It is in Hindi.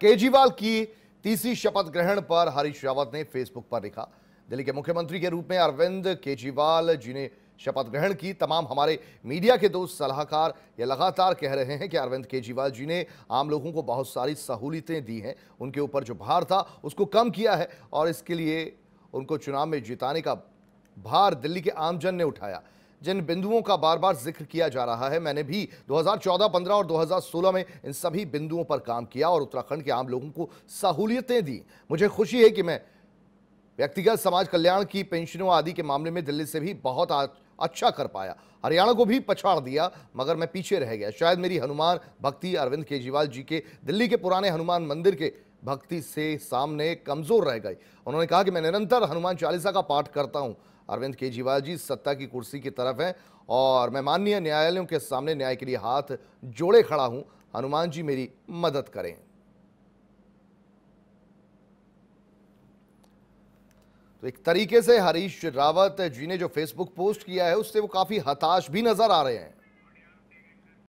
केजरीवाल की तीसरी शपथ ग्रहण पर हरीश रावत ने फेसबुक पर लिखा दिल्ली के मुख्यमंत्री के रूप में अरविंद केजरीवाल जी ने शपथ ग्रहण की तमाम हमारे मीडिया के दोस्त सलाहकार ये लगातार कह रहे हैं कि अरविंद केजरीवाल जी ने आम लोगों को बहुत सारी सहूलियतें दी हैं उनके ऊपर जो भार था उसको कम किया है और इसके लिए उनको चुनाव में जिताने का भार दिल्ली के आमजन ने उठाया जिन बिंदुओं का बार बार जिक्र किया जा रहा है मैंने भी 2014, 15 और 2016 में इन सभी बिंदुओं पर काम किया और उत्तराखंड के आम लोगों को सहूलियतें दी मुझे खुशी है कि मैं व्यक्तिगत समाज कल्याण की पेंशनों आदि के मामले में दिल्ली से भी बहुत अच्छा कर पाया हरियाणा को भी पछाड़ दिया मगर मैं पीछे रह गया शायद मेरी हनुमान भक्ति अरविंद केजरीवाल जी के दिल्ली के पुराने हनुमान मंदिर के भक्ति से सामने कमज़ोर रह गई उन्होंने कहा कि मैं निरंतर हनुमान चालीसा का पाठ करता हूँ अरविंद केजरीवाल जी सत्ता की कुर्सी की तरफ हैं और मैं माननीय न्यायालयों के सामने न्याय के लिए हाथ जोड़े खड़ा हूं हनुमान जी मेरी मदद करें तो एक तरीके से हरीश रावत जी ने जो फेसबुक पोस्ट किया है उससे वो काफी हताश भी नजर आ रहे हैं